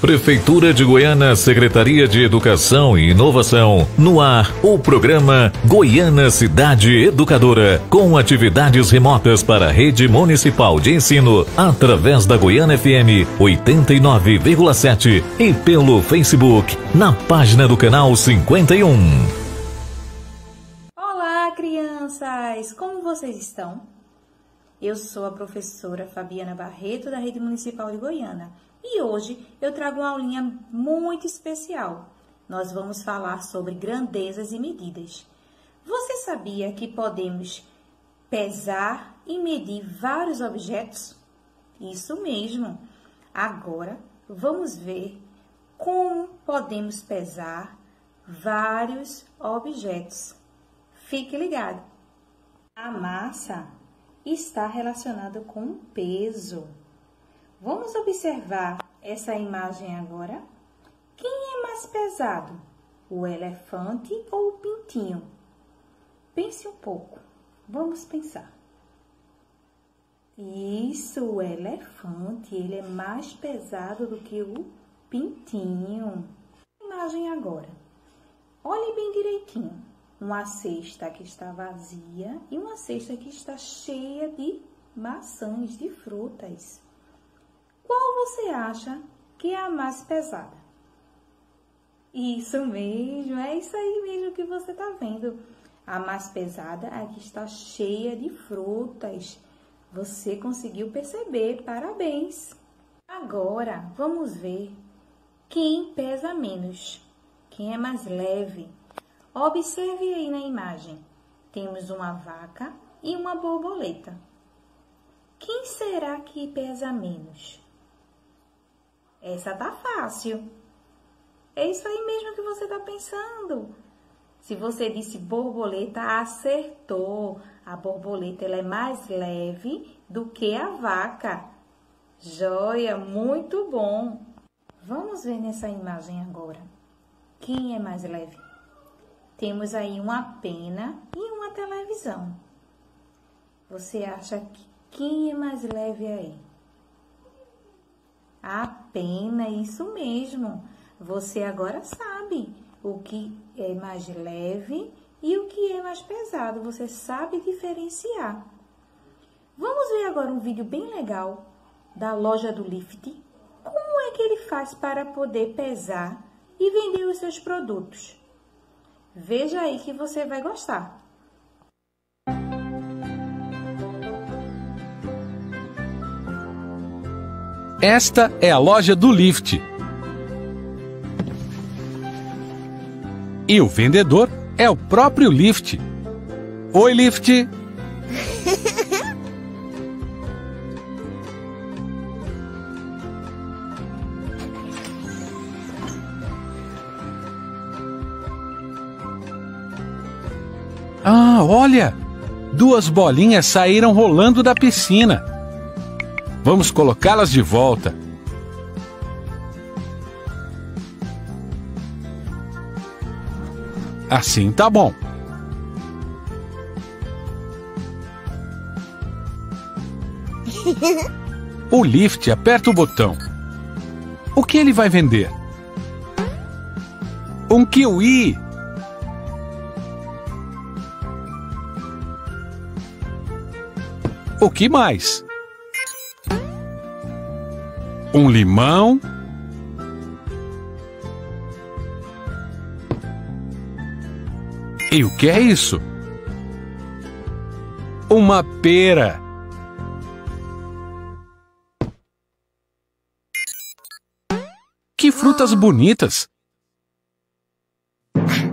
Prefeitura de Goiânia, Secretaria de Educação e Inovação, no ar, o programa Goiânia Cidade Educadora, com atividades remotas para a rede municipal de ensino, através da Goiânia FM 89,7 e pelo Facebook, na página do canal 51. Olá, crianças! Como vocês estão? Eu sou a professora Fabiana Barreto, da Rede Municipal de Goiânia e hoje eu trago uma aulinha muito especial. Nós vamos falar sobre grandezas e medidas. Você sabia que podemos pesar e medir vários objetos? Isso mesmo. Agora vamos ver como podemos pesar vários objetos. Fique ligado. A massa está relacionada com o peso. Vamos observar essa imagem agora? Quem é mais pesado, o elefante ou o pintinho? Pense um pouco. Vamos pensar. Isso, o elefante, ele é mais pesado do que o pintinho. Imagem agora. Olhe bem direitinho. Uma cesta que está vazia e uma cesta que está cheia de maçãs, de frutas qual você acha que é a mais pesada? Isso mesmo, é isso aí mesmo que você está vendo. A mais pesada é que está cheia de frutas. Você conseguiu perceber, parabéns! Agora vamos ver quem pesa menos, quem é mais leve. Observe aí na imagem: temos uma vaca e uma borboleta. Quem será que pesa menos? Essa tá fácil. É isso aí mesmo que você tá pensando. Se você disse borboleta, acertou. A borboleta ela é mais leve do que a vaca. Joia, muito bom. Vamos ver nessa imagem agora. Quem é mais leve? Temos aí uma pena e uma televisão. Você acha que quem é mais leve aí? A pena, isso mesmo. Você agora sabe o que é mais leve e o que é mais pesado, você sabe diferenciar. Vamos ver agora um vídeo bem legal da loja do Lift. Como é que ele faz para poder pesar e vender os seus produtos? Veja aí que você vai gostar. Esta é a loja do Lift E o vendedor é o próprio Lift. Oi, Lift. ah, olha! Duas bolinhas saíram rolando da piscina. Vamos colocá-las de volta. Assim tá bom. O lift aperta o botão. O que ele vai vender? Um kiwi! O que mais? um limão. E o que é isso? Uma pera. Que frutas bonitas!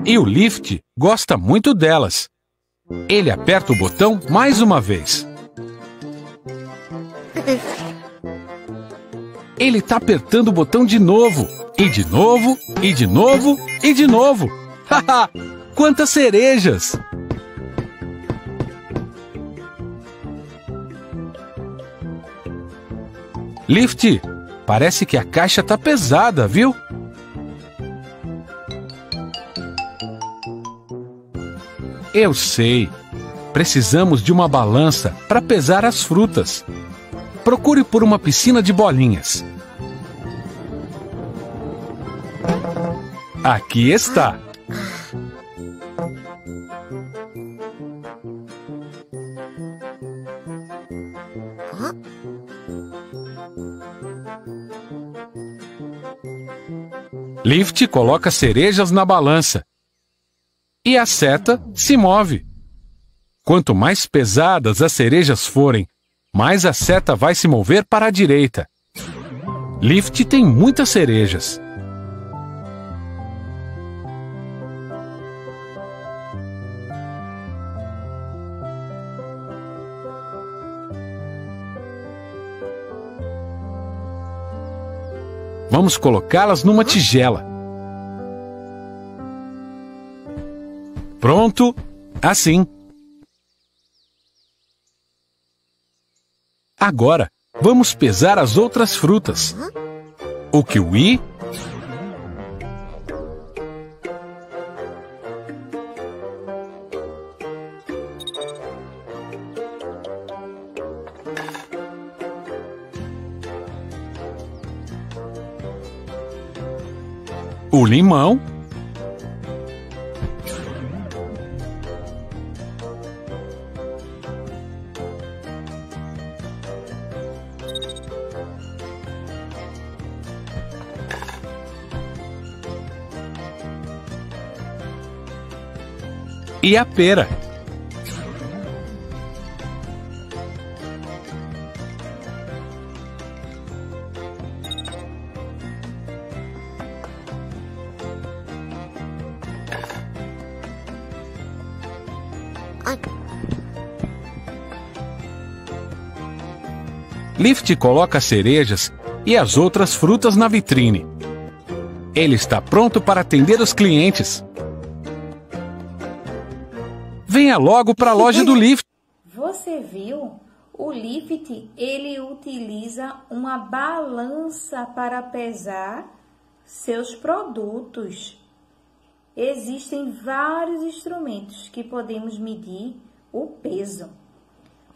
E o Lift gosta muito delas. Ele aperta o botão mais uma vez. Ele tá apertando o botão de novo, e de novo, e de novo, e de novo. Haha! Quantas cerejas! Lift, parece que a caixa tá pesada, viu? Eu sei. Precisamos de uma balança para pesar as frutas procure por uma piscina de bolinhas. Aqui está. Lift coloca cerejas na balança e a seta se move. Quanto mais pesadas as cerejas forem mais a seta vai se mover para a direita. Lift tem muitas cerejas. Vamos colocá-las numa tigela. Pronto, assim. Agora, vamos pesar as outras frutas. O kiwi. O limão. e a pera. Lift coloca cerejas e as outras frutas na vitrine. Ele está pronto para atender os clientes. Venha logo para a loja do Lift. Você viu? O Lift, ele utiliza uma balança para pesar seus produtos. Existem vários instrumentos que podemos medir o peso.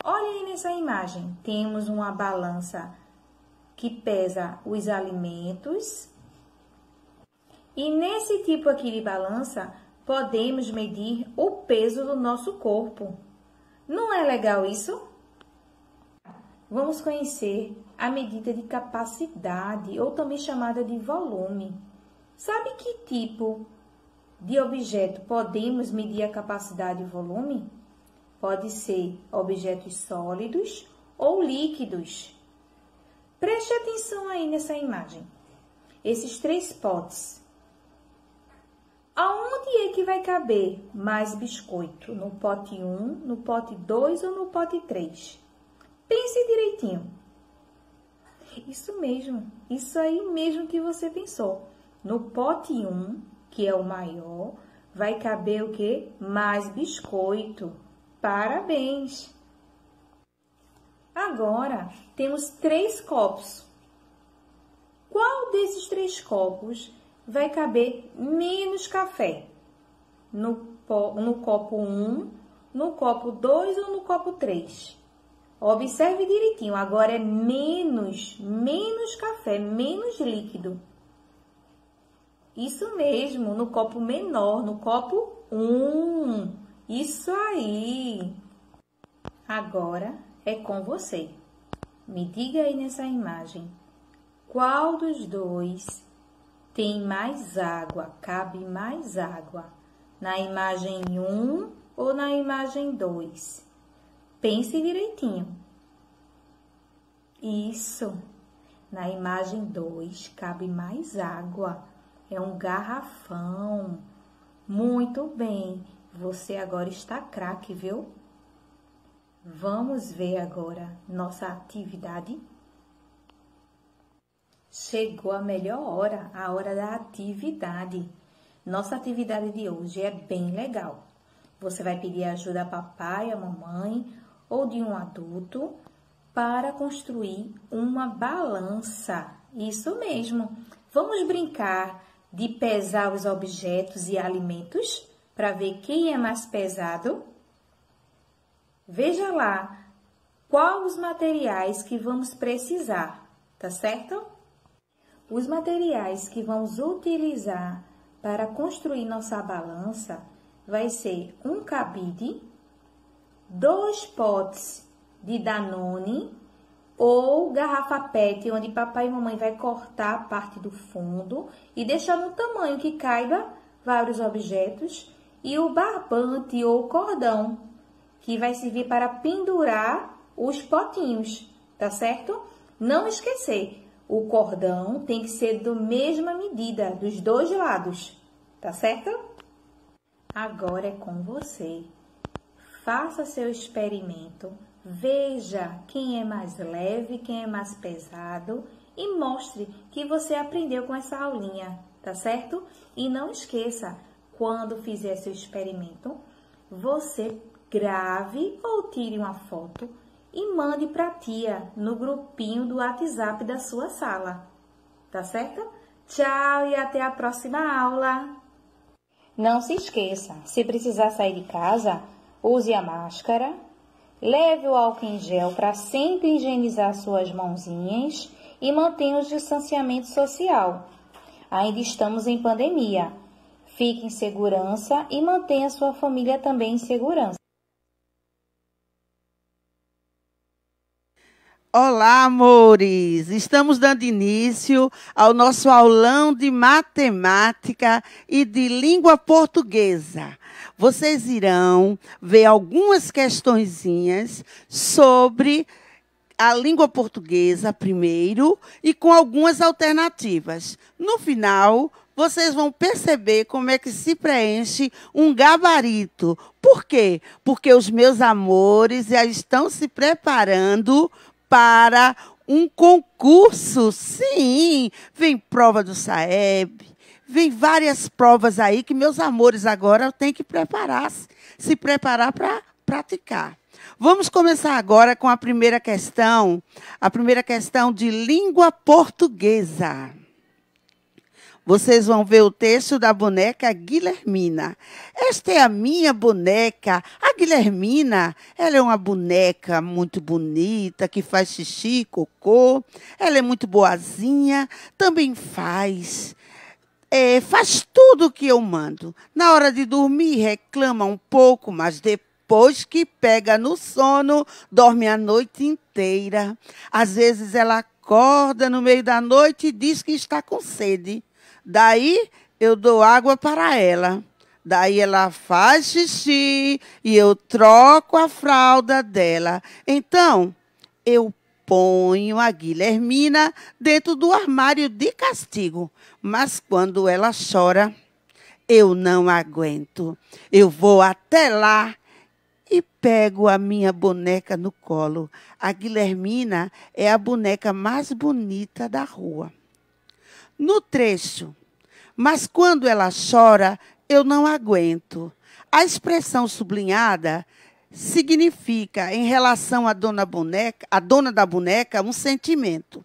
aí nessa imagem, temos uma balança que pesa os alimentos. E nesse tipo aqui de balança, podemos medir o peso do nosso corpo. Não é legal isso? Vamos conhecer a medida de capacidade, ou também chamada de volume. Sabe que tipo de objeto podemos medir a capacidade e volume? Pode ser objetos sólidos ou líquidos. Preste atenção aí nessa imagem. Esses três potes Aonde é que vai caber mais biscoito? No pote 1, no pote 2 ou no pote 3? Pense direitinho. Isso mesmo, isso aí mesmo que você pensou. No pote 1, que é o maior, vai caber o que? Mais biscoito. Parabéns! Agora, temos três copos. Qual desses três copos vai caber menos café no, no copo 1, no copo 2 ou no copo 3. Observe direitinho, agora é menos, menos café, menos líquido. Isso mesmo, no copo menor, no copo 1. Isso aí. Agora é com você. Me diga aí nessa imagem, qual dos dois tem mais água, cabe mais água. Na imagem 1 ou na imagem 2? Pense direitinho. Isso. Na imagem 2 cabe mais água. É um garrafão. Muito bem. Você agora está craque, viu? Vamos ver agora nossa atividade Chegou a melhor hora, a hora da atividade. Nossa atividade de hoje é bem legal. Você vai pedir ajuda a papai, a mamãe ou de um adulto para construir uma balança. Isso mesmo. Vamos brincar de pesar os objetos e alimentos para ver quem é mais pesado? Veja lá quais os materiais que vamos precisar, tá certo? Os materiais que vamos utilizar para construir nossa balança vai ser um cabide, dois potes de Danone ou garrafa PET, onde papai e mamãe vai cortar a parte do fundo e deixar no tamanho que caiba vários objetos, e o barbante ou cordão, que vai servir para pendurar os potinhos, tá certo? Não esquecer o cordão tem que ser da mesma medida, dos dois lados, tá certo? Agora é com você. Faça seu experimento, veja quem é mais leve, quem é mais pesado e mostre que você aprendeu com essa aulinha, tá certo? E não esqueça, quando fizer seu experimento, você grave ou tire uma foto e mande para a tia no grupinho do WhatsApp da sua sala. Tá certo? Tchau e até a próxima aula! Não se esqueça, se precisar sair de casa, use a máscara, leve o álcool em gel para sempre higienizar suas mãozinhas e mantenha o distanciamento social. Ainda estamos em pandemia. Fique em segurança e mantenha sua família também em segurança. Olá, amores! Estamos dando início ao nosso aulão de matemática e de língua portuguesa. Vocês irão ver algumas questõezinhas sobre a língua portuguesa primeiro e com algumas alternativas. No final, vocês vão perceber como é que se preenche um gabarito. Por quê? Porque os meus amores já estão se preparando para um concurso. Sim, vem prova do Saeb, vem várias provas aí que meus amores agora têm que preparar-se, se preparar para praticar. Vamos começar agora com a primeira questão, a primeira questão de língua portuguesa vocês vão ver o texto da boneca Guilhermina. Esta é a minha boneca. A Guilhermina, ela é uma boneca muito bonita, que faz xixi, cocô. Ela é muito boazinha, também faz. É, faz tudo o que eu mando. Na hora de dormir, reclama um pouco, mas depois depois que pega no sono, dorme a noite inteira. Às vezes ela acorda no meio da noite e diz que está com sede. Daí eu dou água para ela. Daí ela faz xixi e eu troco a fralda dela. Então, eu ponho a Guilhermina dentro do armário de castigo. Mas quando ela chora, eu não aguento. Eu vou até lá e pego a minha boneca no colo. A Guilhermina é a boneca mais bonita da rua no trecho. Mas quando ela chora, eu não aguento. A expressão sublinhada significa, em relação à dona boneca, a dona da boneca, um sentimento.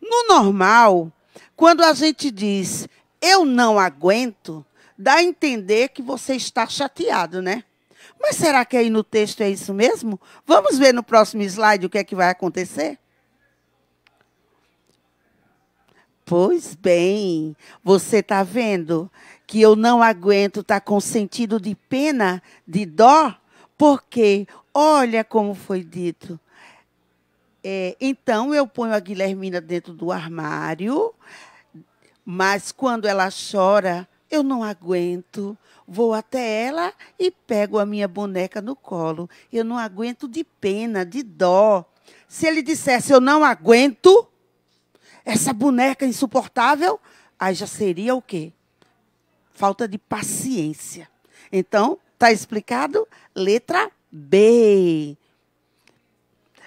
No normal, quando a gente diz eu não aguento, dá a entender que você está chateado, né? Mas será que aí no texto é isso mesmo? Vamos ver no próximo slide o que é que vai acontecer? Pois bem, você está vendo que eu não aguento estar tá com sentido de pena, de dó, porque olha como foi dito. É, então eu ponho a Guilhermina dentro do armário, mas quando ela chora, eu não aguento. Vou até ela e pego a minha boneca no colo. Eu não aguento de pena, de dó. Se ele dissesse eu não aguento, essa boneca insuportável, aí já seria o quê? Falta de paciência. Então, está explicado? Letra B.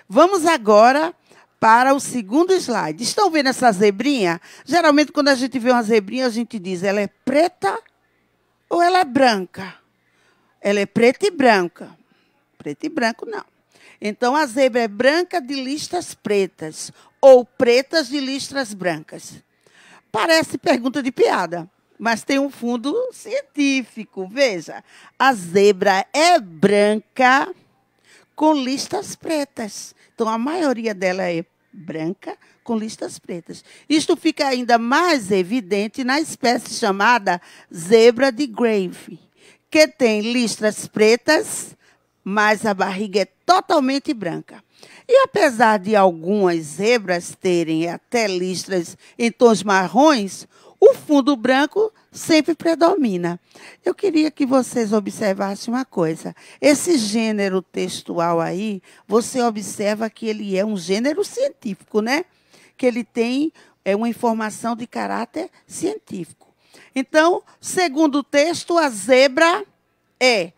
Vamos agora para o segundo slide. Estão vendo essa zebrinha? Geralmente, quando a gente vê uma zebrinha, a gente diz ela é preta ou ela é branca? Ela é preta e branca. Preto e branco, não. Então a zebra é branca de listras pretas ou pretas de listras brancas. Parece pergunta de piada, mas tem um fundo científico. Veja, a zebra é branca com listas pretas. Então a maioria dela é branca com listas pretas. Isto fica ainda mais evidente na espécie chamada zebra de Grave, que tem listras pretas mas a barriga é totalmente branca. E apesar de algumas zebras terem até listras em tons marrons, o fundo branco sempre predomina. Eu queria que vocês observassem uma coisa. Esse gênero textual aí, você observa que ele é um gênero científico, né? Que ele tem é, uma informação de caráter científico. Então, segundo o texto, a zebra é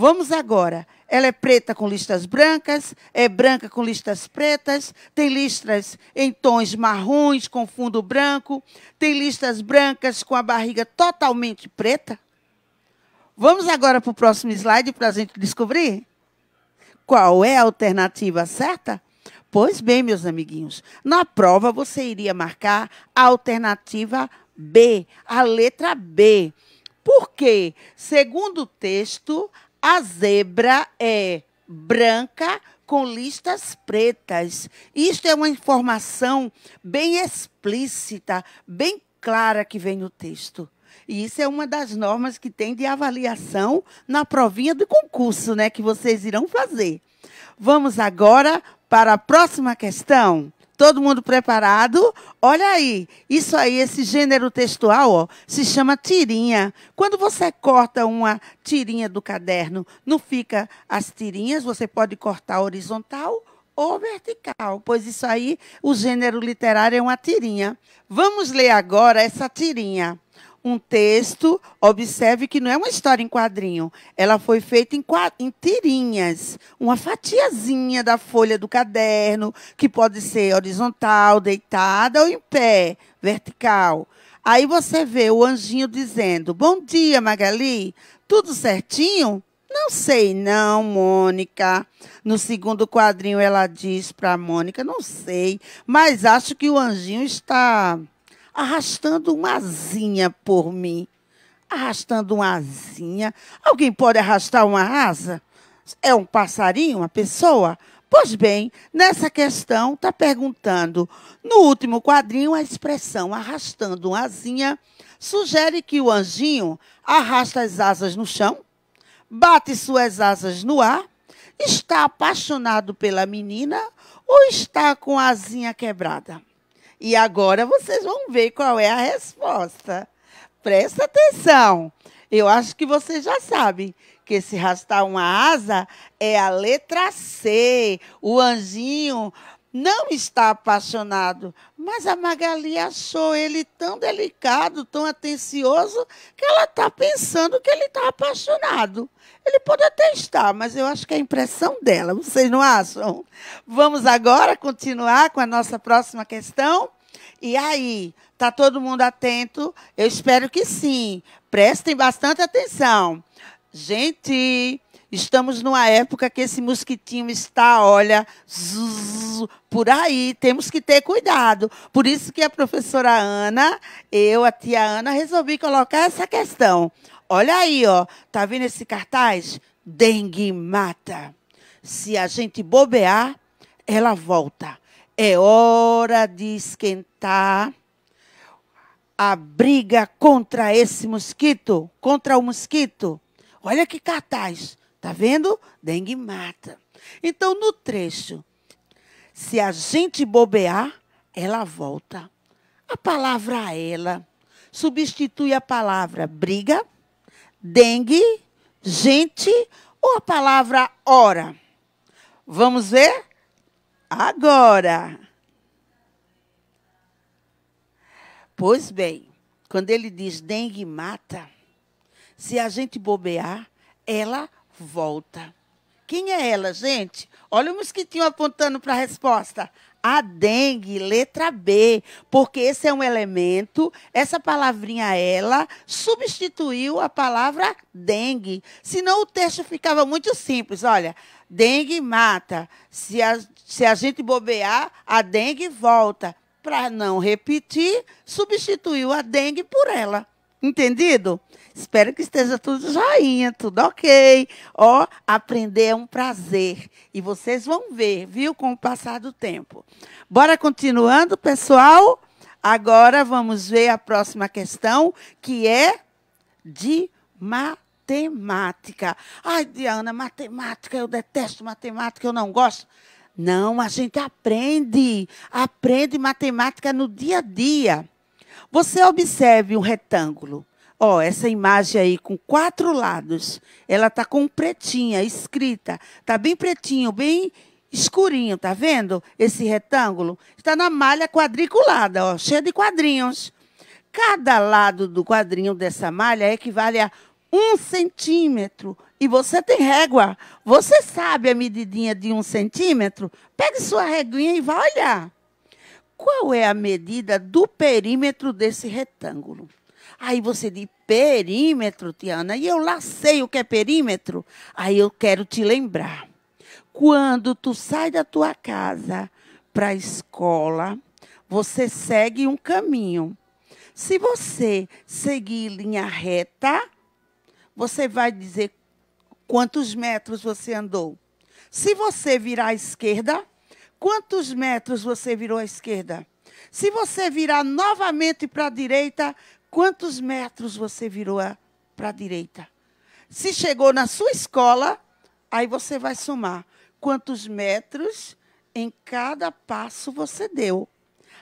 Vamos agora. Ela é preta com listas brancas, é branca com listas pretas, tem listras em tons marrons com fundo branco, tem listas brancas com a barriga totalmente preta. Vamos agora para o próximo slide para a gente descobrir qual é a alternativa certa? Pois bem, meus amiguinhos, na prova você iria marcar a alternativa B, a letra B. Porque, segundo o texto, a zebra é branca com listas pretas. Isto é uma informação bem explícita, bem clara que vem no texto. E isso é uma das normas que tem de avaliação na provinha do concurso, né, que vocês irão fazer. Vamos agora para a próxima questão. Todo mundo preparado? Olha aí, isso aí, esse gênero textual, ó, se chama tirinha. Quando você corta uma tirinha do caderno, não fica as tirinhas, você pode cortar horizontal ou vertical, pois isso aí, o gênero literário é uma tirinha. Vamos ler agora essa tirinha um texto, observe que não é uma história em quadrinho. Ela foi feita em, em tirinhas, uma fatiazinha da folha do caderno, que pode ser horizontal, deitada ou em pé, vertical. Aí você vê o anjinho dizendo: Bom dia, Magali, tudo certinho? Não sei, não, Mônica. No segundo quadrinho, ela diz para Mônica: Não sei, mas acho que o anjinho está arrastando uma asinha por mim. Arrastando uma asinha. Alguém pode arrastar uma asa? É um passarinho, uma pessoa? Pois bem, nessa questão está perguntando. No último quadrinho, a expressão arrastando uma asinha sugere que o anjinho arrasta as asas no chão, bate suas asas no ar, está apaixonado pela menina ou está com a asinha quebrada? E agora vocês vão ver qual é a resposta. Presta atenção. Eu acho que vocês já sabem que se rastar uma asa é a letra C. O anjinho não está apaixonado. Mas a Magali achou ele tão delicado, tão atencioso, que ela está pensando que ele está apaixonado. Ele pode até estar, mas eu acho que é a impressão dela, vocês não acham? Vamos agora continuar com a nossa próxima questão? E aí, tá todo mundo atento? Eu espero que sim. Prestem bastante atenção. Gente, Estamos numa época que esse mosquitinho está, olha, zzz, por aí. Temos que ter cuidado. Por isso que a professora Ana, eu, a tia Ana, resolvi colocar essa questão. Olha aí, ó, tá vendo esse cartaz? Dengue mata. Se a gente bobear, ela volta. É hora de esquentar a briga contra esse mosquito, contra o mosquito. Olha que cartaz. Tá vendo? Dengue mata. Então, no trecho, se a gente bobear, ela volta. A palavra ela substitui a palavra briga, dengue, gente ou a palavra hora. Vamos ver? Agora. Pois bem, quando ele diz dengue mata, se a gente bobear, ela volta. Quem é ela, gente? Olha o mosquitinho apontando para a resposta. A dengue, letra B, porque esse é um elemento, essa palavrinha ela substituiu a palavra dengue. Senão o texto ficava muito simples. Olha, dengue mata. Se a, se a gente bobear, a dengue volta. Para não repetir, substituiu a dengue por ela. Entendido? Espero que esteja tudo joinha, tudo ok. Ó, oh, aprender é um prazer. E vocês vão ver, viu, com o passar do tempo. Bora continuando, pessoal? Agora vamos ver a próxima questão, que é de matemática. Ai, Diana, matemática, eu detesto matemática, eu não gosto. Não, a gente aprende. Aprende matemática no dia a dia. Você observe um retângulo. Ó, essa imagem aí com quatro lados, ela tá com pretinha escrita, tá bem pretinho, bem escurinho, tá vendo? Esse retângulo está na malha quadriculada, ó, cheia de quadrinhos. Cada lado do quadrinho dessa malha equivale a um centímetro. E você tem régua. Você sabe a medidinha de um centímetro? Pegue sua reguinha e vá olhar. Qual é a medida do perímetro desse retângulo? Aí você diz, perímetro, Tiana, e eu lá sei o que é perímetro. Aí eu quero te lembrar. Quando tu sai da tua casa para a escola, você segue um caminho. Se você seguir linha reta, você vai dizer quantos metros você andou. Se você virar à esquerda, quantos metros você virou à esquerda? Se você virar novamente para a direita, quantos metros você virou para a direita. Se chegou na sua escola, aí você vai somar quantos metros em cada passo você deu.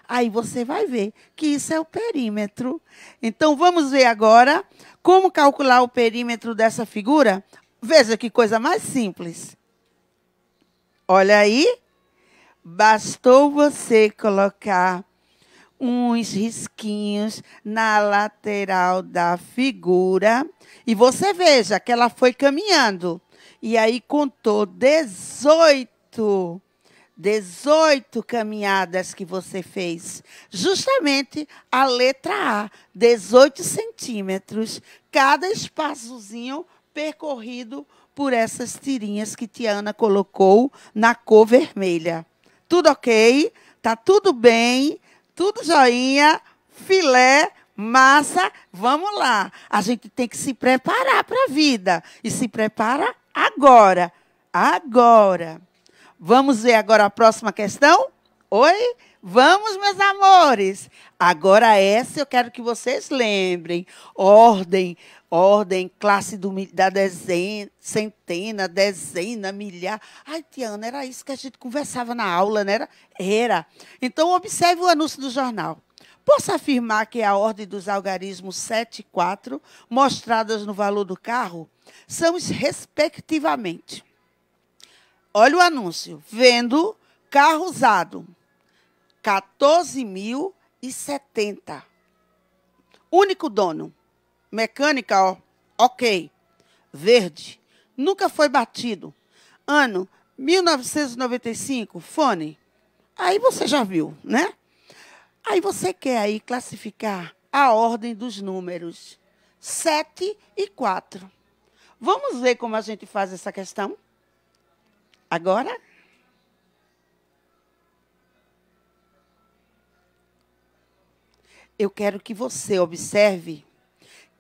Aí você vai ver que isso é o perímetro. Então vamos ver agora como calcular o perímetro dessa figura. Veja que coisa mais simples. Olha aí, bastou você colocar uns risquinhos na lateral da figura. E você veja que ela foi caminhando. E aí contou 18. 18 caminhadas que você fez. Justamente a letra A, 18 centímetros, cada espaçozinho percorrido por essas tirinhas que Tiana colocou na cor vermelha. Tudo ok? Tá tudo bem? Tudo joinha, filé, massa. Vamos lá. A gente tem que se preparar para a vida. E se prepara agora. Agora. Vamos ver agora a próxima questão? Oi? Vamos, meus amores. Agora essa eu quero que vocês lembrem. Ordem, ordem, classe do, da dezena, centena, dezena, milhar. Ai, Tiana, era isso que a gente conversava na aula, não né? era? Era. Então, observe o anúncio do jornal. Posso afirmar que a ordem dos algarismos 7 e 4, mostradas no valor do carro, são respectivamente. Olha o anúncio. Vendo carro usado, 14.070. Único dono. Mecânica, ó. Ok. Verde. Nunca foi batido. Ano 1995. Fone. Aí você já viu, né? Aí você quer aí classificar a ordem dos números 7 e 4. Vamos ver como a gente faz essa questão? Agora? eu quero que você observe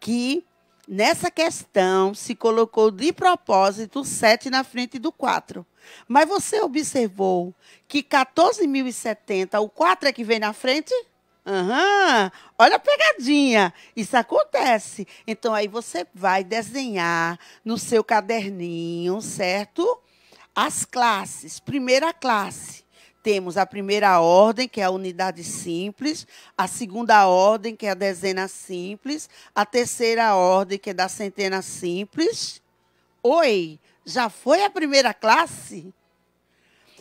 que nessa questão se colocou de propósito o 7 na frente do 4. Mas você observou que 14.070, o 4 é que vem na frente? Aham, uhum. olha a pegadinha. Isso acontece. Então, aí você vai desenhar no seu caderninho, certo? As classes. Primeira classe temos a primeira ordem, que é a unidade simples, a segunda ordem, que é a dezena simples, a terceira ordem, que é da centena simples. Oi, já foi a primeira classe?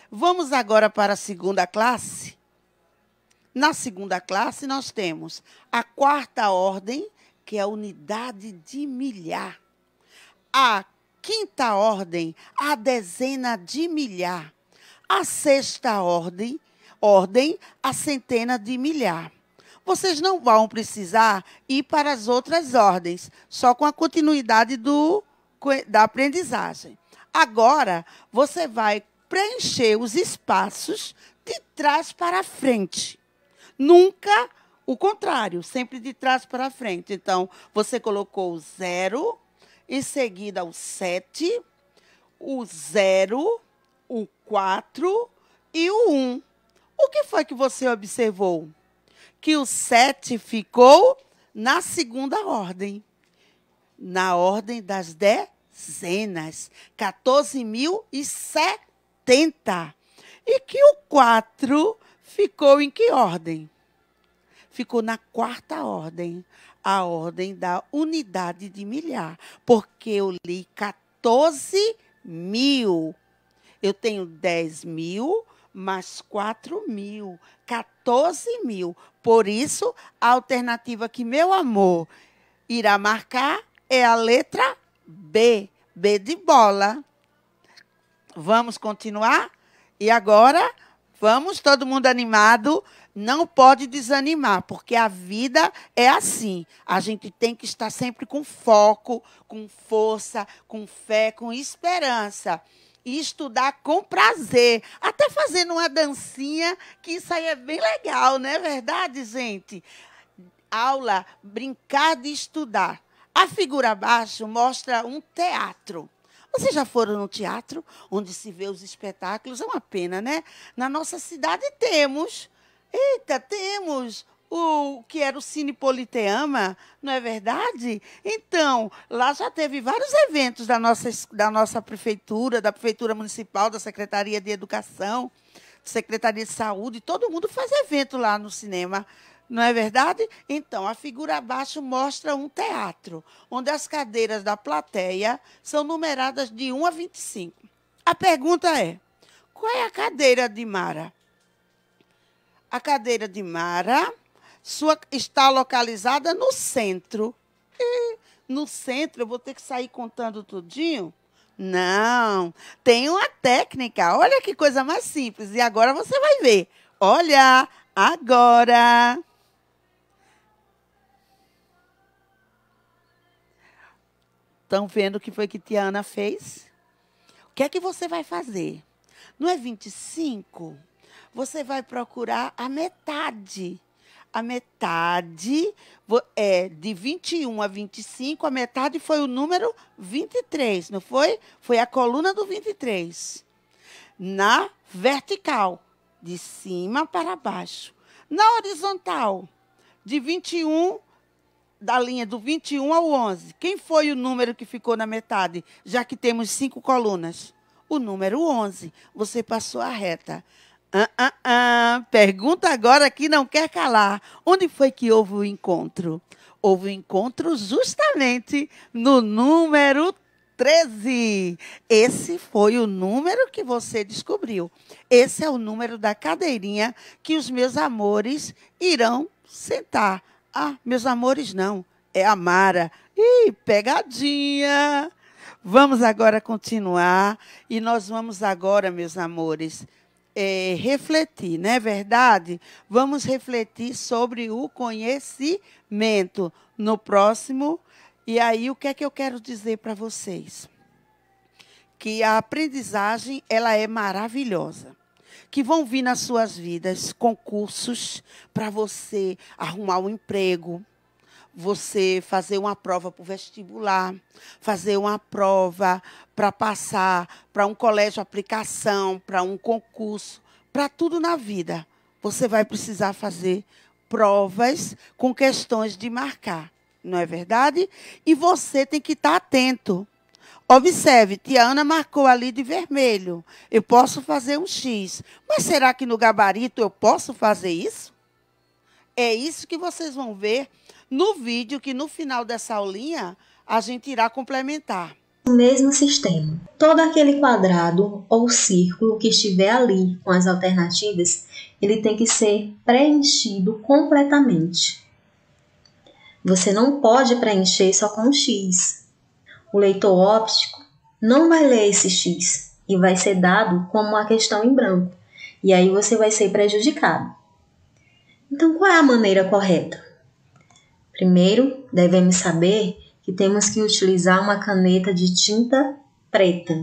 Vamos agora para a segunda classe? Na segunda classe, nós temos a quarta ordem, que é a unidade de milhar. A quinta ordem, a dezena de milhar. A sexta ordem, ordem, a centena de milhar. Vocês não vão precisar ir para as outras ordens, só com a continuidade do, da aprendizagem. Agora, você vai preencher os espaços de trás para frente. Nunca o contrário, sempre de trás para frente. Então, você colocou o zero, em seguida o sete, o zero, o 4 e o 1. O que foi que você observou? Que o 7 ficou na segunda ordem, na ordem das dezenas, 14.070. E que o 4 ficou em que ordem? Ficou na quarta ordem, a ordem da unidade de milhar, porque eu li 14 mil eu tenho 10 mil mais 4 mil, 14 mil. Por isso, a alternativa que meu amor irá marcar é a letra B, B de bola. Vamos continuar? E agora, vamos, todo mundo animado. Não pode desanimar, porque a vida é assim. A gente tem que estar sempre com foco, com força, com fé, com esperança e estudar com prazer, até fazendo uma dancinha, que isso aí é bem legal, não é verdade, gente? Aula, brincar de estudar. A figura abaixo mostra um teatro. Vocês já foram no teatro, onde se vê os espetáculos? É uma pena, né? Na nossa cidade temos. Eita, temos o que era o Cine Politeama, não é verdade? Então, lá já teve vários eventos da nossa, da nossa prefeitura, da Prefeitura Municipal, da Secretaria de Educação, Secretaria de Saúde, todo mundo faz evento lá no cinema. Não é verdade? Então, a figura abaixo mostra um teatro, onde as cadeiras da plateia são numeradas de 1 a 25. A pergunta é: qual é a cadeira de Mara? A cadeira de Mara sua está localizada no centro. E no centro eu vou ter que sair contando tudinho? Não, tem uma técnica. Olha que coisa mais simples. E agora você vai ver. Olha, agora. Estão vendo o que foi que Tiana fez? O que é que você vai fazer? Não é 25? Você vai procurar a metade a metade é de 21 a 25, a metade foi o número 23, não foi? Foi a coluna do 23. Na vertical, de cima para baixo. Na horizontal, de 21 da linha do 21 ao 11. Quem foi o número que ficou na metade, já que temos cinco colunas? O número 11. Você passou a reta. Ah, ah, ah Pergunta agora que não quer calar. Onde foi que houve o encontro? Houve o encontro justamente no número 13. Esse foi o número que você descobriu. Esse é o número da cadeirinha que os meus amores irão sentar. Ah, meus amores não, é a Mara. Ih, pegadinha! Vamos agora continuar e nós vamos agora, meus amores, é, refletir, não é verdade? Vamos refletir sobre o conhecimento no próximo. E aí, o que é que eu quero dizer para vocês? Que a aprendizagem ela é maravilhosa que vão vir nas suas vidas concursos para você arrumar um emprego, você fazer uma prova para o vestibular, fazer uma prova para passar para um colégio aplicação, para um concurso, para tudo na vida. Você vai precisar fazer provas com questões de marcar, não é verdade? E você tem que estar tá atento. Observe, tia Ana marcou ali de vermelho. Eu posso fazer um X. Mas será que no gabarito eu posso fazer isso? É isso que vocês vão ver no vídeo que no final dessa aulinha a gente irá complementar. o Mesmo sistema. Todo aquele quadrado ou círculo que estiver ali com as alternativas, ele tem que ser preenchido completamente. Você não pode preencher só com um X. O leitor óptico não vai ler esse X e vai ser dado como uma questão em branco, e aí você vai ser prejudicado. Então, qual é a maneira correta? Primeiro, devemos saber que temos que utilizar uma caneta de tinta preta.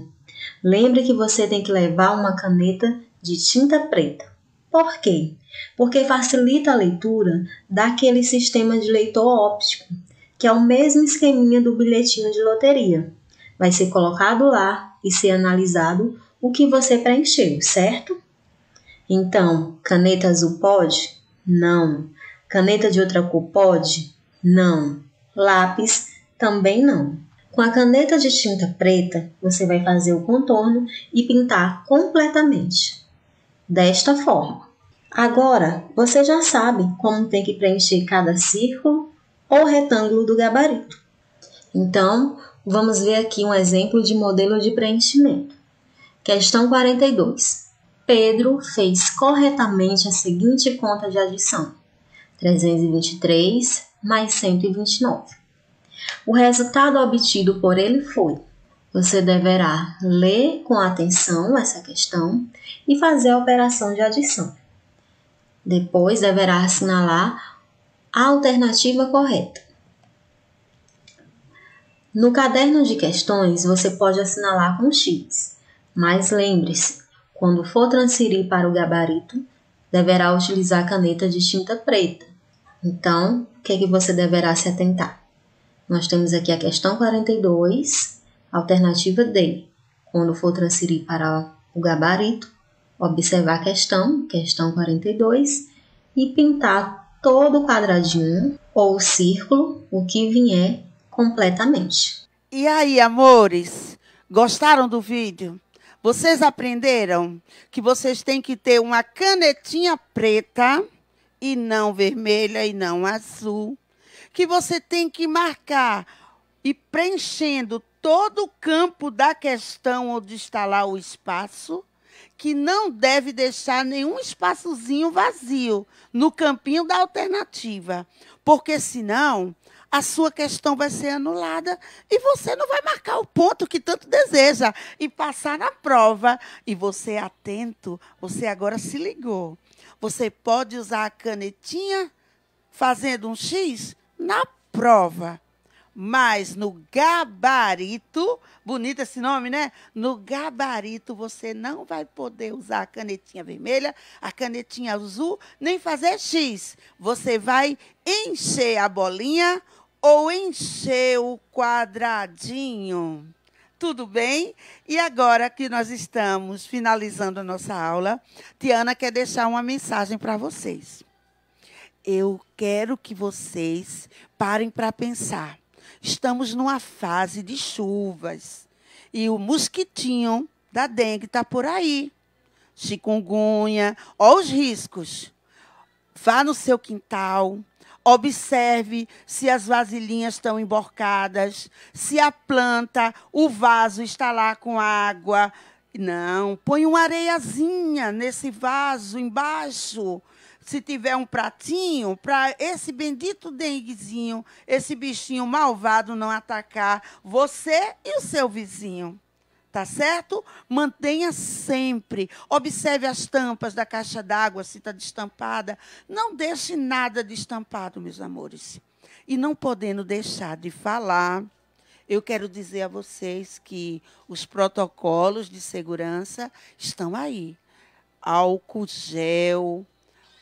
Lembre que você tem que levar uma caneta de tinta preta. Por quê? Porque facilita a leitura daquele sistema de leitor óptico, que é o mesmo esqueminha do bilhetinho de loteria. Vai ser colocado lá e ser analisado o que você preencheu, certo? Então, caneta azul pode? Não. Caneta de outra cor pode? Não. Lápis também não. Com a caneta de tinta preta, você vai fazer o contorno e pintar completamente. Desta forma. Agora, você já sabe como tem que preencher cada círculo ou retângulo do gabarito. Então, vamos ver aqui um exemplo de modelo de preenchimento. Questão 42. Pedro fez corretamente a seguinte conta de adição: 323 mais 129. O resultado obtido por ele foi: você deverá ler com atenção essa questão e fazer a operação de adição. Depois deverá assinalar a alternativa correta. No caderno de questões, você pode assinalar com X, mas lembre-se, quando for transferir para o gabarito, deverá utilizar caneta de tinta preta então, o que é que você deverá se atentar? Nós temos aqui a questão 42, alternativa D. Quando for transferir para o gabarito, observar a questão, questão 42, e pintar todo o quadradinho ou o círculo, o que vier, completamente. E aí, amores, gostaram do vídeo? Vocês aprenderam que vocês têm que ter uma canetinha preta e não vermelha e não azul, que você tem que marcar e preenchendo todo o campo da questão onde está lá o espaço, que não deve deixar nenhum espaçozinho vazio no campinho da alternativa, porque senão a sua questão vai ser anulada e você não vai marcar o ponto que tanto deseja e passar na prova. E você atento, você agora se ligou você pode usar a canetinha fazendo um X na prova. Mas no gabarito, bonito esse nome, né? No gabarito você não vai poder usar a canetinha vermelha, a canetinha azul, nem fazer X. Você vai encher a bolinha ou encher o quadradinho tudo bem? E agora que nós estamos finalizando a nossa aula, Tiana quer deixar uma mensagem para vocês. Eu quero que vocês parem para pensar. Estamos numa fase de chuvas e o mosquitinho da dengue está por aí. Chikungunya, olha os riscos. Vá no seu quintal, Observe se as vasilhinhas estão emborcadas, se a planta, o vaso está lá com água. Não, põe uma areiazinha nesse vaso embaixo. Se tiver um pratinho, para esse bendito denguezinho, esse bichinho malvado não atacar você e o seu vizinho tá certo? Mantenha sempre. Observe as tampas da caixa d'água, se está destampada. Não deixe nada destampado, meus amores. E não podendo deixar de falar, eu quero dizer a vocês que os protocolos de segurança estão aí. Álcool gel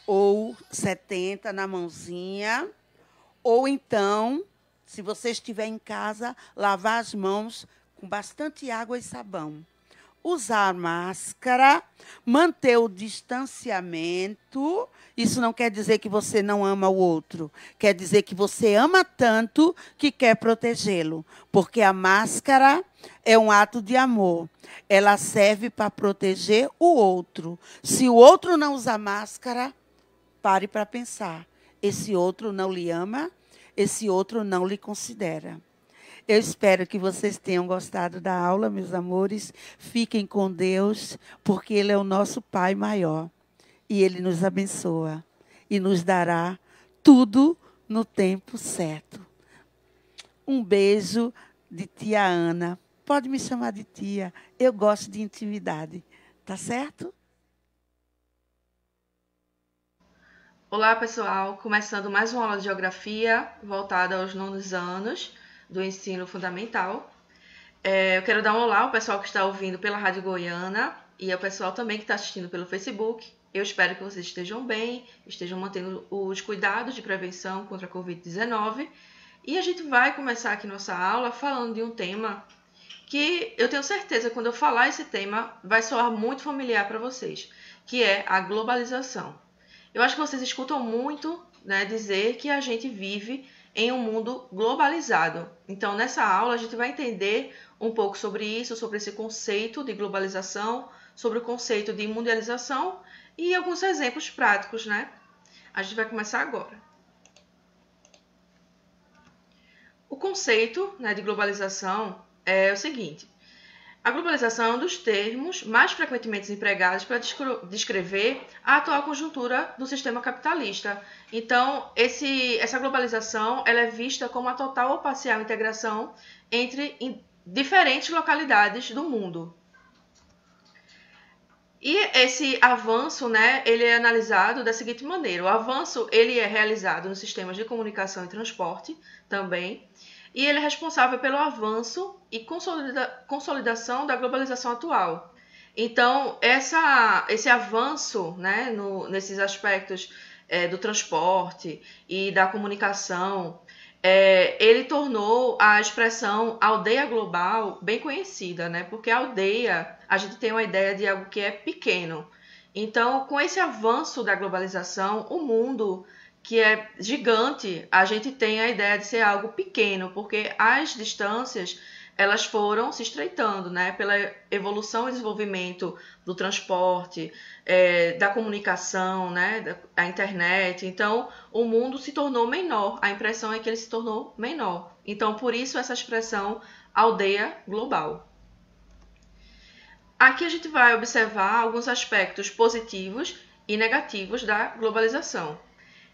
ou 70 na mãozinha, ou então, se você estiver em casa, lavar as mãos com bastante água e sabão. Usar máscara, manter o distanciamento. Isso não quer dizer que você não ama o outro. Quer dizer que você ama tanto que quer protegê-lo. Porque a máscara é um ato de amor. Ela serve para proteger o outro. Se o outro não usa máscara, pare para pensar. Esse outro não lhe ama, esse outro não lhe considera. Eu espero que vocês tenham gostado da aula, meus amores. Fiquem com Deus, porque Ele é o nosso Pai maior. E Ele nos abençoa e nos dará tudo no tempo certo. Um beijo de tia Ana. Pode me chamar de tia. Eu gosto de intimidade. Tá certo? Olá, pessoal! Começando mais uma aula de Geografia voltada aos nonos anos do ensino fundamental. É, eu quero dar um olá ao pessoal que está ouvindo pela Rádio Goiana e ao pessoal também que está assistindo pelo Facebook. Eu espero que vocês estejam bem, estejam mantendo os cuidados de prevenção contra a Covid-19. E a gente vai começar aqui nossa aula falando de um tema que eu tenho certeza quando eu falar esse tema vai soar muito familiar para vocês, que é a globalização. Eu acho que vocês escutam muito né, dizer que a gente vive em um mundo globalizado. Então, nessa aula, a gente vai entender um pouco sobre isso, sobre esse conceito de globalização, sobre o conceito de mundialização e alguns exemplos práticos, né? A gente vai começar agora. O conceito né, de globalização é o seguinte: a globalização é um dos termos mais frequentemente empregados para descrever a atual conjuntura do sistema capitalista. Então, esse, essa globalização ela é vista como a total ou parcial integração entre diferentes localidades do mundo. E esse avanço, né, ele é analisado da seguinte maneira: o avanço ele é realizado nos sistemas de comunicação e transporte também e ele é responsável pelo avanço e consolida consolidação da globalização atual. Então, essa, esse avanço né, no, nesses aspectos é, do transporte e da comunicação, é, ele tornou a expressão aldeia global bem conhecida, né? porque aldeia, a gente tem uma ideia de algo que é pequeno. Então, com esse avanço da globalização, o mundo que é gigante, a gente tem a ideia de ser algo pequeno, porque as distâncias elas foram se estreitando, né? Pela evolução e desenvolvimento do transporte, é, da comunicação, né? Da, da internet. Então, o mundo se tornou menor. A impressão é que ele se tornou menor. Então, por isso essa expressão aldeia global. Aqui a gente vai observar alguns aspectos positivos e negativos da globalização.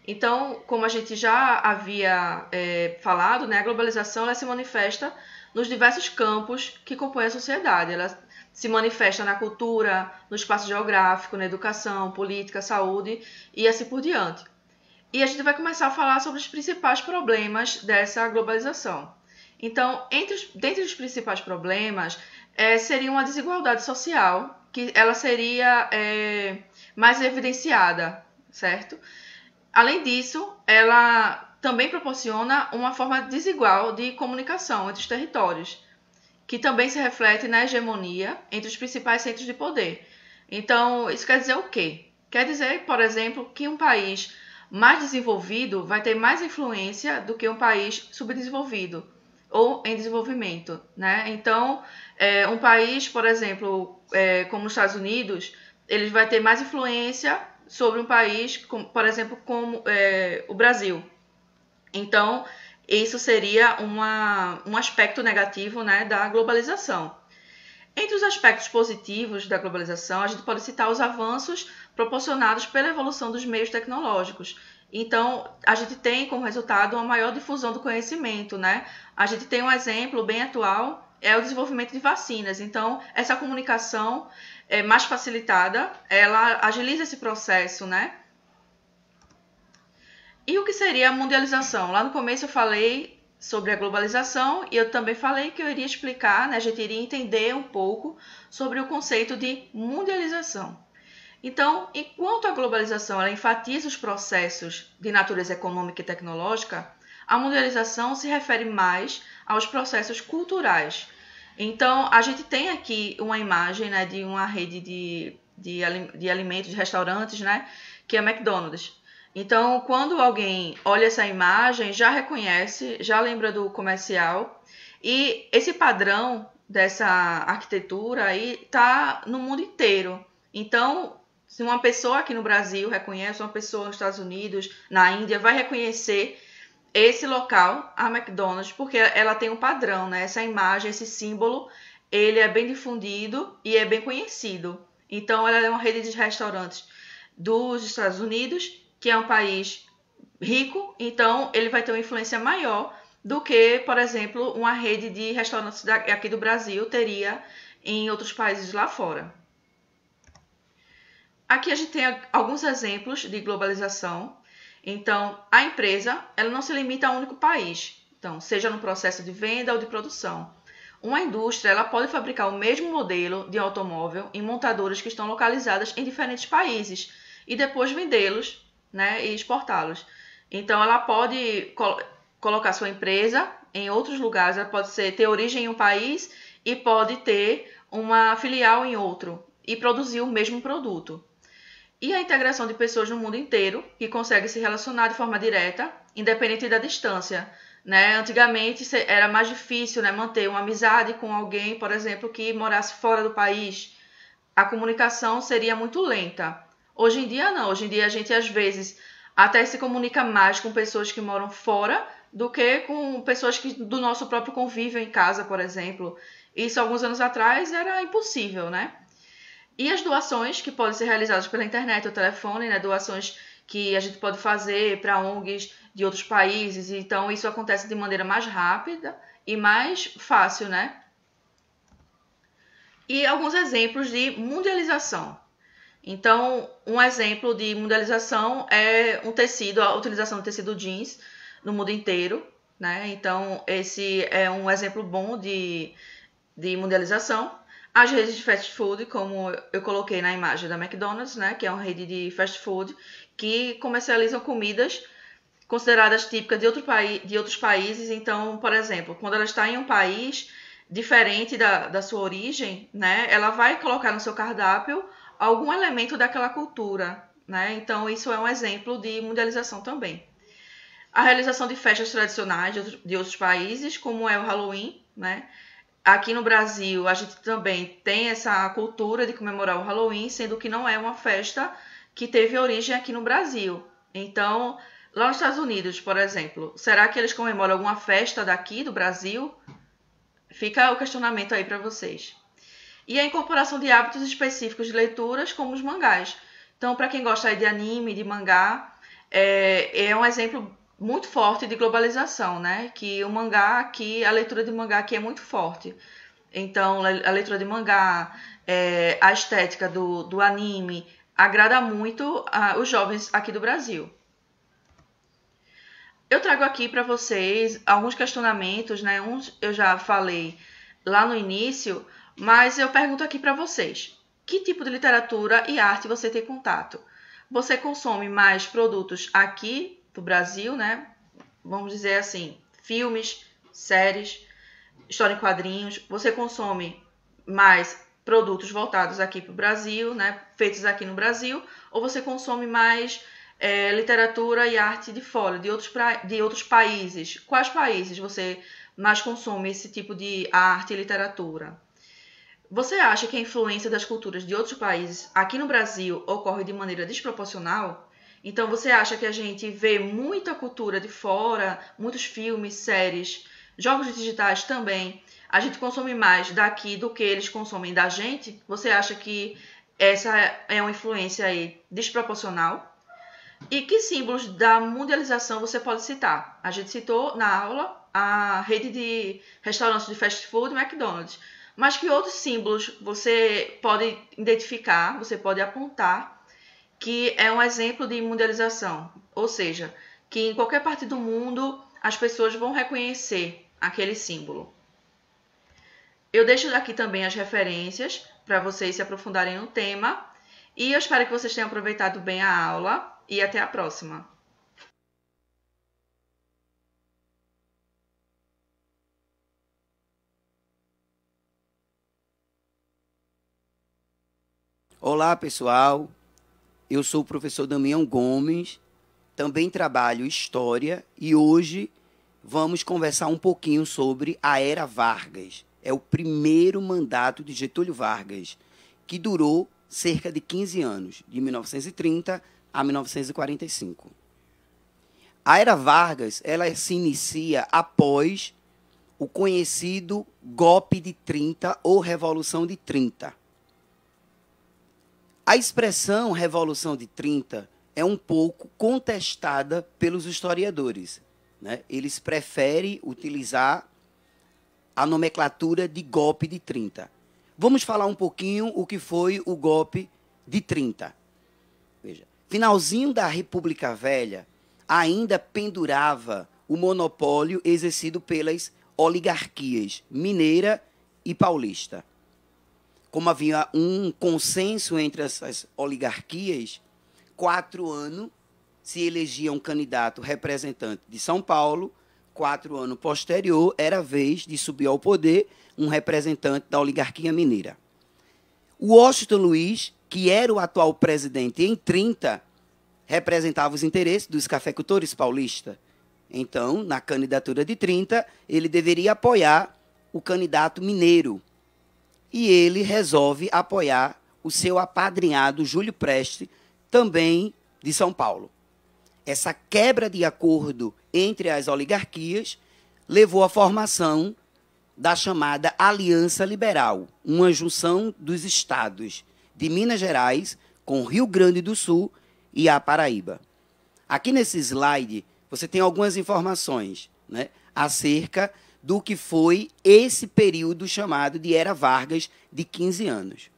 Então, como a gente já havia é, falado, né, a globalização ela se manifesta nos diversos campos que compõem a sociedade. Ela se manifesta na cultura, no espaço geográfico, na educação, política, saúde e assim por diante. E a gente vai começar a falar sobre os principais problemas dessa globalização. Então, entre os, dentre os principais problemas é, seria uma desigualdade social, que ela seria é, mais evidenciada, certo? Além disso, ela também proporciona uma forma desigual de comunicação entre os territórios, que também se reflete na hegemonia entre os principais centros de poder. Então, isso quer dizer o quê? Quer dizer, por exemplo, que um país mais desenvolvido vai ter mais influência do que um país subdesenvolvido ou em desenvolvimento, né? Então, é, um país, por exemplo, é, como os Estados Unidos, ele vai ter mais influência sobre um país, como, por exemplo, como é, o Brasil. Então, isso seria uma, um aspecto negativo né, da globalização. Entre os aspectos positivos da globalização, a gente pode citar os avanços proporcionados pela evolução dos meios tecnológicos. Então, a gente tem como resultado uma maior difusão do conhecimento, né? A gente tem um exemplo bem atual, é o desenvolvimento de vacinas. Então, essa comunicação é, mais facilitada, ela agiliza esse processo, né? E o que seria a mundialização? Lá no começo eu falei sobre a globalização e eu também falei que eu iria explicar, né, a gente iria entender um pouco sobre o conceito de mundialização. Então, enquanto a globalização ela enfatiza os processos de natureza econômica e tecnológica, a mundialização se refere mais aos processos culturais, então, a gente tem aqui uma imagem né, de uma rede de, de, de alimentos, de restaurantes, né, que é McDonald's. Então, quando alguém olha essa imagem, já reconhece, já lembra do comercial. E esse padrão dessa arquitetura aí tá no mundo inteiro. Então, se uma pessoa aqui no Brasil reconhece, uma pessoa nos Estados Unidos, na Índia, vai reconhecer esse local, a McDonald's, porque ela tem um padrão, né? Essa imagem, esse símbolo, ele é bem difundido e é bem conhecido. Então, ela é uma rede de restaurantes dos Estados Unidos, que é um país rico, então ele vai ter uma influência maior do que, por exemplo, uma rede de restaurantes aqui do Brasil teria em outros países lá fora. Aqui a gente tem alguns exemplos de globalização. Então, a empresa ela não se limita a um único país, então, seja no processo de venda ou de produção. Uma indústria ela pode fabricar o mesmo modelo de automóvel em montadoras que estão localizadas em diferentes países e depois vendê-los né, e exportá-los. Então, ela pode col colocar sua empresa em outros lugares, ela pode ser, ter origem em um país e pode ter uma filial em outro e produzir o mesmo produto e a integração de pessoas no mundo inteiro que conseguem se relacionar de forma direta, independente da distância. Né? Antigamente era mais difícil né, manter uma amizade com alguém, por exemplo, que morasse fora do país. A comunicação seria muito lenta. Hoje em dia, não. Hoje em dia, a gente às vezes até se comunica mais com pessoas que moram fora do que com pessoas que do nosso próprio convívio em casa, por exemplo. Isso alguns anos atrás era impossível, né? E as doações que podem ser realizadas pela internet ou telefone, né? Doações que a gente pode fazer para ONGs de outros países. Então, isso acontece de maneira mais rápida e mais fácil, né? E alguns exemplos de mundialização. Então, um exemplo de mundialização é um tecido, a utilização do tecido jeans no mundo inteiro, né? Então, esse é um exemplo bom de, de mundialização. As redes de fast food, como eu coloquei na imagem da McDonald's, né, que é uma rede de fast food que comercializam comidas consideradas típicas de, outro paí de outros países. Então, por exemplo, quando ela está em um país diferente da, da sua origem, né, ela vai colocar no seu cardápio algum elemento daquela cultura. Né? Então, isso é um exemplo de mundialização também. A realização de festas tradicionais de outros, de outros países, como é o Halloween, né? Aqui no Brasil, a gente também tem essa cultura de comemorar o Halloween, sendo que não é uma festa que teve origem aqui no Brasil. Então, lá nos Estados Unidos, por exemplo, será que eles comemoram alguma festa daqui do Brasil? Fica o questionamento aí para vocês. E a incorporação de hábitos específicos de leituras, como os mangás. Então, para quem gosta de anime, de mangá, é, é um exemplo muito forte de globalização, né? Que o mangá aqui, a leitura de mangá aqui é muito forte. Então, a leitura de mangá, é, a estética do, do anime, agrada muito a, os jovens aqui do Brasil. Eu trago aqui para vocês alguns questionamentos, né? Uns eu já falei lá no início, mas eu pergunto aqui para vocês: que tipo de literatura e arte você tem contato? Você consome mais produtos aqui do Brasil, né? Vamos dizer assim, filmes, séries, história em quadrinhos. Você consome mais produtos voltados aqui para o Brasil, né? Feitos aqui no Brasil, ou você consome mais é, literatura e arte de fora, de outros, pra... de outros países? Quais países você mais consome esse tipo de arte e literatura? Você acha que a influência das culturas de outros países aqui no Brasil ocorre de maneira desproporcional? Então você acha que a gente vê muita cultura de fora, muitos filmes, séries, jogos digitais também. A gente consome mais daqui do que eles consomem da gente? Você acha que essa é uma influência aí desproporcional? E que símbolos da mundialização você pode citar? A gente citou na aula a rede de restaurantes de fast food, McDonald's. Mas que outros símbolos você pode identificar, você pode apontar que é um exemplo de mundialização, ou seja, que em qualquer parte do mundo as pessoas vão reconhecer aquele símbolo. Eu deixo aqui também as referências para vocês se aprofundarem no tema e eu espero que vocês tenham aproveitado bem a aula e até a próxima. Olá, pessoal. Eu sou o professor Damião Gomes, também trabalho História e hoje vamos conversar um pouquinho sobre a Era Vargas. É o primeiro mandato de Getúlio Vargas, que durou cerca de 15 anos, de 1930 a 1945. A Era Vargas ela se inicia após o conhecido golpe de 30 ou Revolução de 30 a expressão Revolução de 30 é um pouco contestada pelos historiadores. Né? Eles preferem utilizar a nomenclatura de golpe de 30. Vamos falar um pouquinho o que foi o golpe de 30. Veja, finalzinho da República Velha ainda pendurava o monopólio exercido pelas oligarquias mineira e paulista como havia um consenso entre essas oligarquias, quatro anos se elegia um candidato representante de São Paulo, quatro anos posterior era vez de subir ao poder um representante da oligarquia mineira. O Washington Luiz, que era o atual presidente em 30, representava os interesses dos cafeicultores paulistas. Então, na candidatura de 30, ele deveria apoiar o candidato mineiro, e ele resolve apoiar o seu apadrinhado Júlio Preste, também de São Paulo. Essa quebra de acordo entre as oligarquias levou à formação da chamada Aliança Liberal, uma junção dos estados de Minas Gerais com Rio Grande do Sul e a Paraíba. Aqui nesse slide você tem algumas informações né, acerca do que foi esse período chamado de Era Vargas de 15 anos.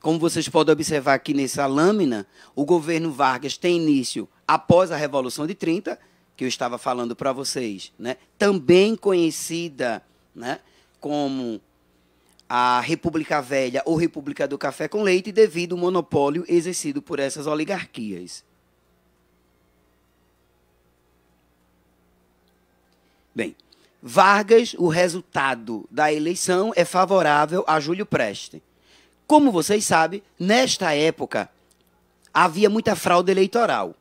Como vocês podem observar aqui nessa lâmina, o governo Vargas tem início após a Revolução de 30, que eu estava falando para vocês, né? também conhecida né? como a República Velha ou República do Café com Leite, devido ao monopólio exercido por essas oligarquias. Bem, Vargas, o resultado da eleição é favorável a Júlio Preste. Como vocês sabem, nesta época havia muita fraude eleitoral.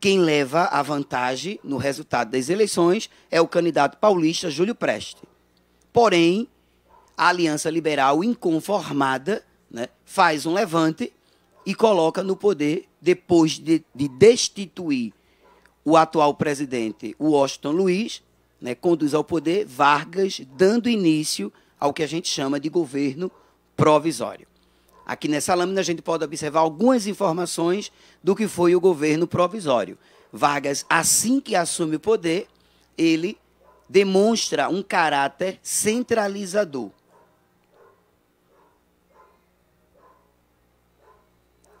Quem leva a vantagem no resultado das eleições é o candidato paulista Júlio Preste. Porém, a Aliança Liberal, inconformada, né, faz um levante e coloca no poder, depois de, de destituir o atual presidente Washington Luiz, né, conduz ao poder Vargas, dando início ao que a gente chama de governo provisório. Aqui nessa lâmina a gente pode observar algumas informações do que foi o governo provisório. Vargas, assim que assume o poder, ele demonstra um caráter centralizador.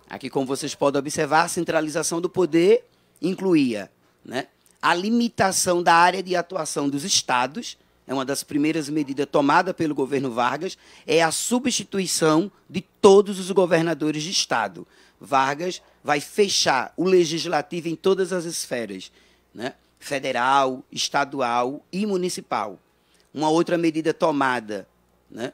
Aqui, como vocês podem observar, a centralização do poder incluía né, a limitação da área de atuação dos estados, é uma das primeiras medidas tomadas pelo governo Vargas, é a substituição de todos os governadores de estado. Vargas vai fechar o legislativo em todas as esferas, né? federal, estadual e municipal. Uma outra medida tomada né?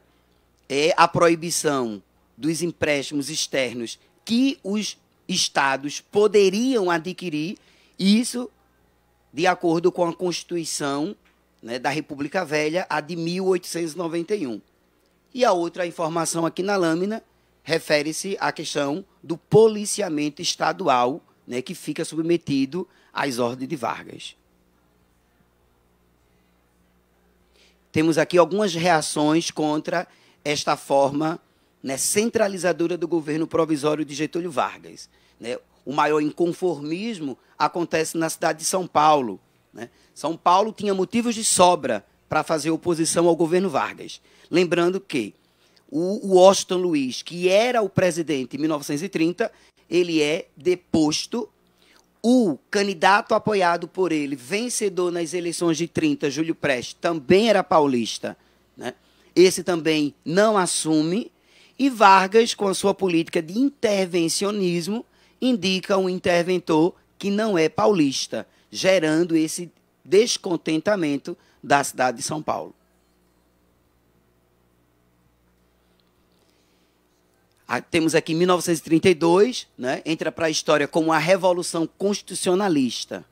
é a proibição dos empréstimos externos que os estados poderiam adquirir, e isso de acordo com a Constituição né, da República Velha, a de 1891. E a outra informação aqui na lâmina refere-se à questão do policiamento estadual, né, que fica submetido às ordens de Vargas. Temos aqui algumas reações contra esta forma né, centralizadora do governo provisório de Getúlio Vargas. Né? o maior inconformismo acontece na cidade de São Paulo. Né? São Paulo tinha motivos de sobra para fazer oposição ao governo Vargas. Lembrando que o Washington Luiz, que era o presidente em 1930, ele é deposto. O candidato apoiado por ele, vencedor nas eleições de 30, Júlio Preste, também era paulista. Né? Esse também não assume. E Vargas, com a sua política de intervencionismo, indica um interventor que não é paulista, gerando esse descontentamento da cidade de São Paulo. Ah, temos aqui 1932, né, entra para a história como a Revolução Constitucionalista,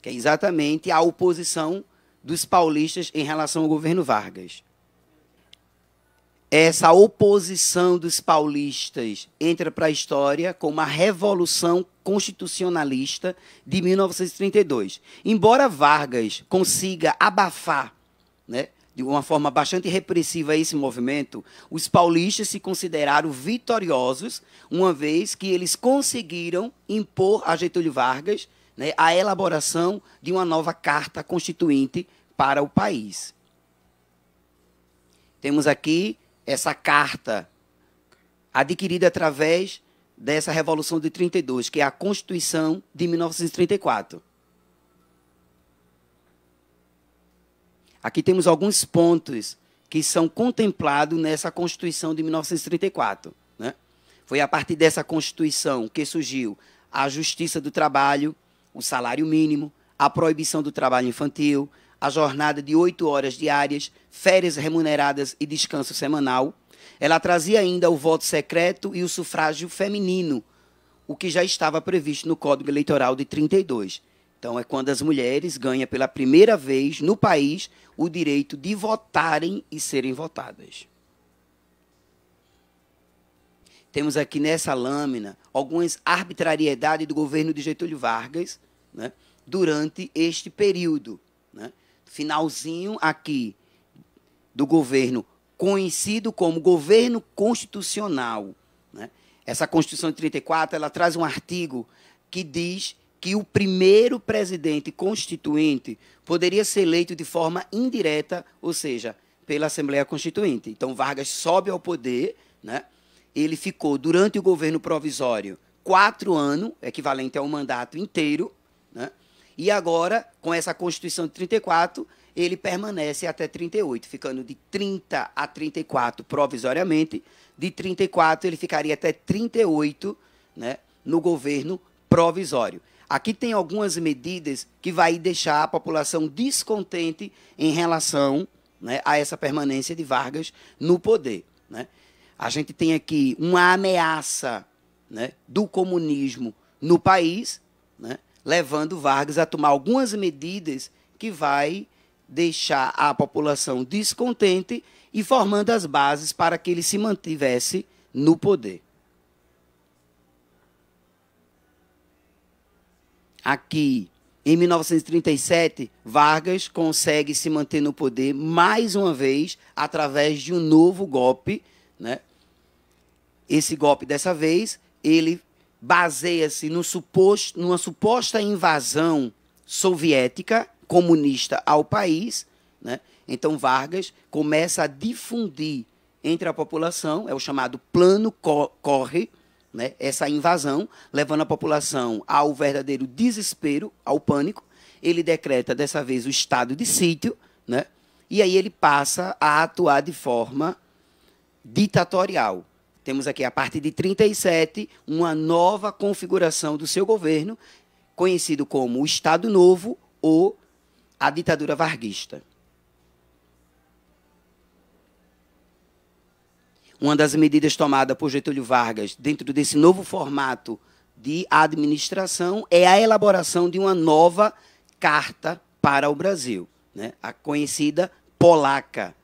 que é exatamente a oposição dos paulistas em relação ao governo Vargas essa oposição dos paulistas entra para a história como a Revolução Constitucionalista de 1932. Embora Vargas consiga abafar, né, de uma forma bastante repressiva esse movimento, os paulistas se consideraram vitoriosos, uma vez que eles conseguiram impor a Getúlio Vargas né, a elaboração de uma nova carta constituinte para o país. Temos aqui essa carta adquirida através dessa Revolução de 32, que é a Constituição de 1934. Aqui temos alguns pontos que são contemplados nessa Constituição de 1934. Né? Foi a partir dessa Constituição que surgiu a justiça do trabalho, o salário mínimo, a proibição do trabalho infantil, a jornada de oito horas diárias, férias remuneradas e descanso semanal. Ela trazia ainda o voto secreto e o sufrágio feminino, o que já estava previsto no Código Eleitoral de 32. Então, é quando as mulheres ganham pela primeira vez no país o direito de votarem e serem votadas. Temos aqui nessa lâmina algumas arbitrariedades do governo de Getúlio Vargas né, durante este período. Né? finalzinho aqui do governo, conhecido como governo constitucional. Né? Essa Constituição de 34 ela traz um artigo que diz que o primeiro presidente constituinte poderia ser eleito de forma indireta, ou seja, pela Assembleia Constituinte. Então Vargas sobe ao poder, né? ele ficou durante o governo provisório quatro anos, equivalente a um mandato inteiro, né? E agora, com essa Constituição de 34, ele permanece até 38, ficando de 30 a 34 provisoriamente. De 34, ele ficaria até 38 né, no governo provisório. Aqui tem algumas medidas que vai deixar a população descontente em relação né, a essa permanência de Vargas no poder. Né? A gente tem aqui uma ameaça né, do comunismo no país, né? levando Vargas a tomar algumas medidas que vai deixar a população descontente e formando as bases para que ele se mantivesse no poder. Aqui, em 1937, Vargas consegue se manter no poder mais uma vez através de um novo golpe. Né? Esse golpe, dessa vez, ele baseia-se no suposto, numa suposta invasão soviética comunista ao país. Né? Então, Vargas começa a difundir entre a população, é o chamado Plano Corre, né? essa invasão, levando a população ao verdadeiro desespero, ao pânico. Ele decreta, dessa vez, o estado de sítio, né? e aí ele passa a atuar de forma ditatorial. Temos aqui, a partir de 37, uma nova configuração do seu governo, conhecido como o Estado Novo ou a ditadura varguista. Uma das medidas tomadas por Getúlio Vargas dentro desse novo formato de administração é a elaboração de uma nova carta para o Brasil, né? a conhecida polaca,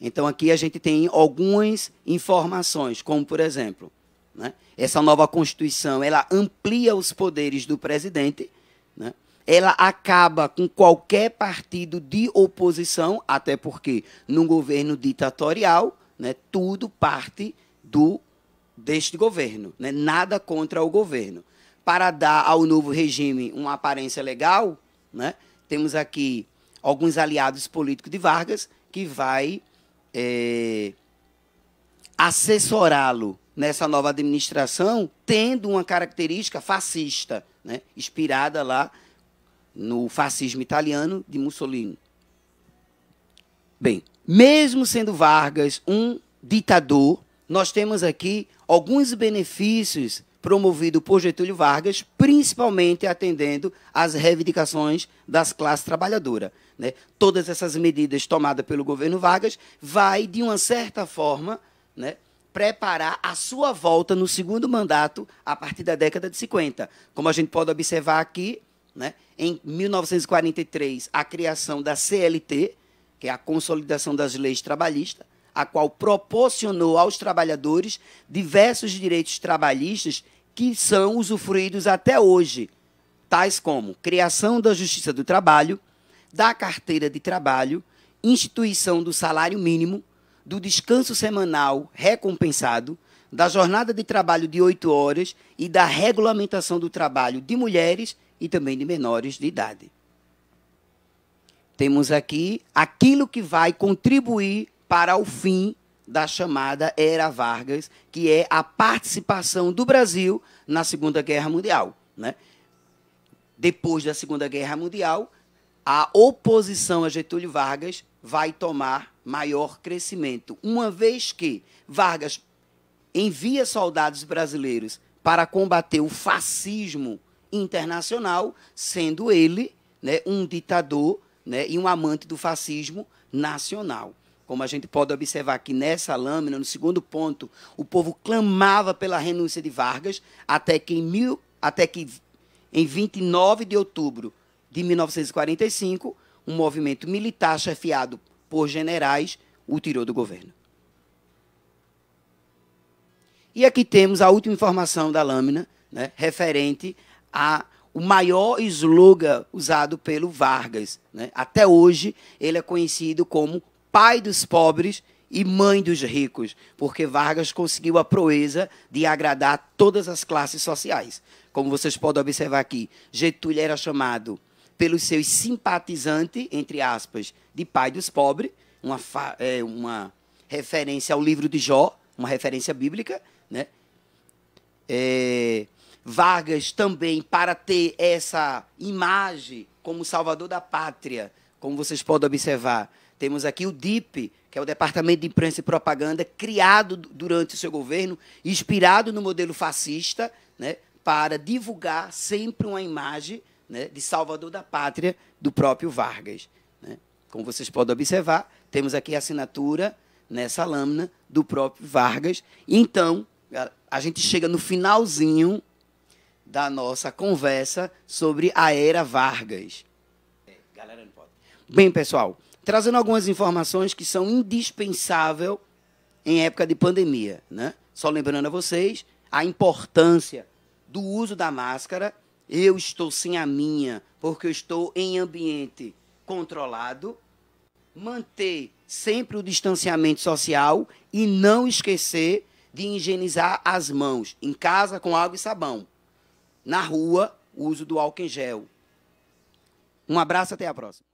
então, aqui a gente tem algumas informações, como, por exemplo, né, essa nova Constituição ela amplia os poderes do presidente, né, ela acaba com qualquer partido de oposição, até porque, num governo ditatorial, né, tudo parte do deste governo, né, nada contra o governo. Para dar ao novo regime uma aparência legal, né, temos aqui alguns aliados políticos de Vargas que vai é, assessorá-lo nessa nova administração, tendo uma característica fascista, né, inspirada lá no fascismo italiano de Mussolini. Bem, mesmo sendo Vargas um ditador, nós temos aqui alguns benefícios promovido por Getúlio Vargas, principalmente atendendo às reivindicações das classes trabalhadoras. Né? Todas essas medidas tomadas pelo governo Vargas vai, de uma certa forma, né, preparar a sua volta no segundo mandato a partir da década de 50. Como a gente pode observar aqui, né, em 1943, a criação da CLT, que é a Consolidação das Leis Trabalhistas, a qual proporcionou aos trabalhadores diversos direitos trabalhistas que são usufruídos até hoje, tais como criação da Justiça do Trabalho, da Carteira de Trabalho, instituição do salário mínimo, do descanso semanal recompensado, da jornada de trabalho de oito horas e da regulamentação do trabalho de mulheres e também de menores de idade. Temos aqui aquilo que vai contribuir para o fim da chamada Era Vargas, que é a participação do Brasil na Segunda Guerra Mundial. Né? Depois da Segunda Guerra Mundial, a oposição a Getúlio Vargas vai tomar maior crescimento, uma vez que Vargas envia soldados brasileiros para combater o fascismo internacional, sendo ele né, um ditador né, e um amante do fascismo nacional como a gente pode observar aqui nessa lâmina, no segundo ponto, o povo clamava pela renúncia de Vargas até que em, mil, até que em 29 de outubro de 1945, um movimento militar chefiado por generais o tirou do governo. E aqui temos a última informação da lâmina, né, referente a o maior slogan usado pelo Vargas. Né? Até hoje, ele é conhecido como pai dos pobres e mãe dos ricos, porque Vargas conseguiu a proeza de agradar todas as classes sociais. Como vocês podem observar aqui, Getúlio era chamado pelos seus simpatizantes, entre aspas, de pai dos pobres, uma, é, uma referência ao livro de Jó, uma referência bíblica, né? É, Vargas também, para ter essa imagem como salvador da pátria, como vocês podem observar, temos aqui o DIP, que é o Departamento de Imprensa e Propaganda, criado durante o seu governo, inspirado no modelo fascista, né, para divulgar sempre uma imagem né, de salvador da pátria do próprio Vargas. Né. Como vocês podem observar, temos aqui a assinatura nessa lâmina do próprio Vargas. Então, a gente chega no finalzinho da nossa conversa sobre a era Vargas. É, galera, não pode. Bem, pessoal trazendo algumas informações que são indispensáveis em época de pandemia. Né? Só lembrando a vocês a importância do uso da máscara. Eu estou sem a minha porque eu estou em ambiente controlado. Manter sempre o distanciamento social e não esquecer de higienizar as mãos em casa com água e sabão. Na rua, o uso do álcool em gel. Um abraço, até a próxima.